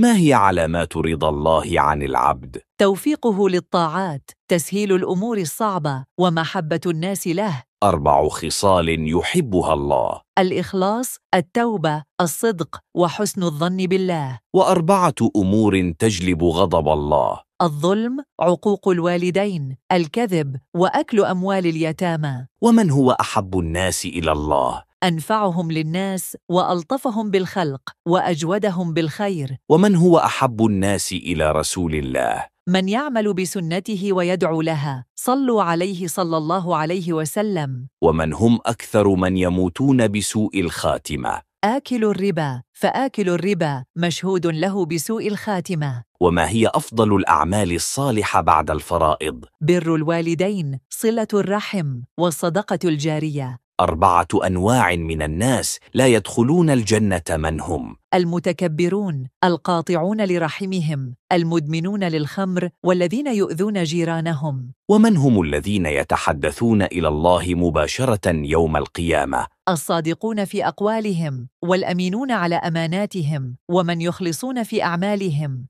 ما هي علامات رضا الله عن العبد؟ توفيقه للطاعات، تسهيل الأمور الصعبة، ومحبة الناس له. أربع خصال يحبها الله الإخلاص، التوبة، الصدق، وحسن الظن بالله وأربعة أمور تجلب غضب الله الظلم، عقوق الوالدين، الكذب، وأكل أموال اليتامى ومن هو أحب الناس إلى الله؟ انفعهم للناس والطفهم بالخلق واجودهم بالخير ومن هو احب الناس الى رسول الله من يعمل بسنته ويدعو لها صلوا عليه صلى الله عليه وسلم ومن هم اكثر من يموتون بسوء الخاتمه آكل الربا فآكل الربا مشهود له بسوء الخاتمة وما هي أفضل الأعمال الصالحة بعد الفرائض؟ بر الوالدين، صلة الرحم، والصدقة الجارية أربعة أنواع من الناس لا يدخلون الجنة من هم المتكبرون القاطعون لرحمهم المدمنون للخمر والذين يؤذون جيرانهم ومن هم الذين يتحدثون إلى الله مباشرة يوم القيامة الصادقون في أقوالهم والأمينون على أماناتهم ومن يخلصون في أعمالهم